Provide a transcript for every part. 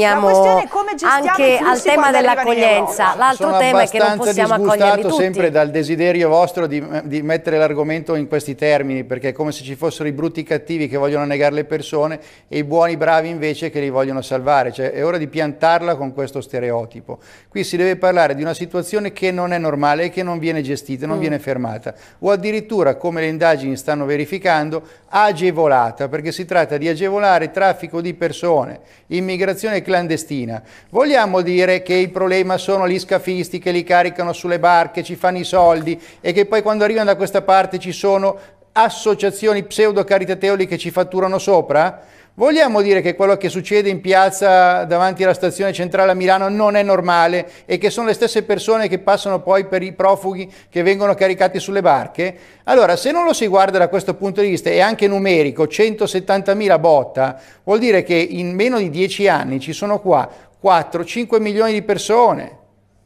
Abbiamo anche al tema dell'accoglienza. L'altro tema è che non possiamo accoglierli tutti. sempre dal desiderio vostro di, eh, di mettere l'argomento in questi termini, perché è come se ci fossero i brutti cattivi che vogliono negare le persone e i buoni bravi invece che li vogliono salvare. Cioè, è ora di piantarla con questo stereotipo. Qui si deve parlare di una situazione che non è normale e che non viene gestita, non mm. viene fermata. O addirittura, come le indagini stanno verificando, agevolata, perché si tratta di agevolare traffico di persone, immigrazione clandestina. Vogliamo dire che il problema sono gli scafisti che li caricano sulle barche, ci fanno i soldi e che poi quando arrivano da questa parte ci sono associazioni pseudo-caritatevoli che ci fatturano sopra? Vogliamo dire che quello che succede in piazza davanti alla stazione centrale a Milano non è normale e che sono le stesse persone che passano poi per i profughi che vengono caricati sulle barche? Allora, se non lo si guarda da questo punto di vista, e anche numerico, 170.000 botta, vuol dire che in meno di 10 anni ci sono qua 4, 5 milioni di persone.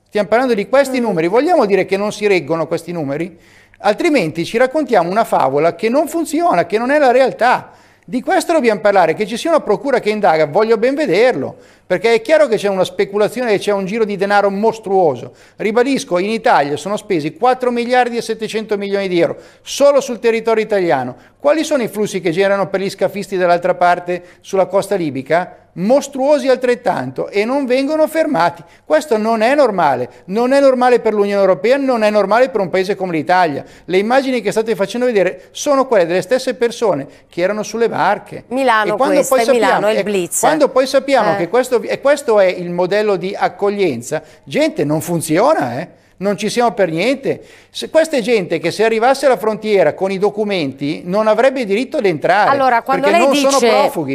Stiamo parlando di questi numeri. Vogliamo dire che non si reggono questi numeri? Altrimenti ci raccontiamo una favola che non funziona, che non è la realtà. Di questo dobbiamo parlare, che ci sia una procura che indaga, voglio ben vederlo, perché è chiaro che c'è una speculazione e c'è un giro di denaro mostruoso. Ribadisco, in Italia sono spesi 4 miliardi e 700 milioni di euro solo sul territorio italiano. Quali sono i flussi che generano per gli scafisti dall'altra parte sulla costa libica? mostruosi altrettanto e non vengono fermati. Questo non è normale, non è normale per l'Unione Europea, non è normale per un paese come l'Italia. Le immagini che state facendo vedere sono quelle delle stesse persone che erano sulle barche. Milano e quando questa, poi sappiamo, Milano, il Blitz. Quando poi sappiamo eh. che questo, questo, è il modello di accoglienza, gente, non funziona, eh? non ci siamo per niente. Se, questa gente che se arrivasse alla frontiera con i documenti non avrebbe diritto ad entrare allora, perché non dice... sono profughi.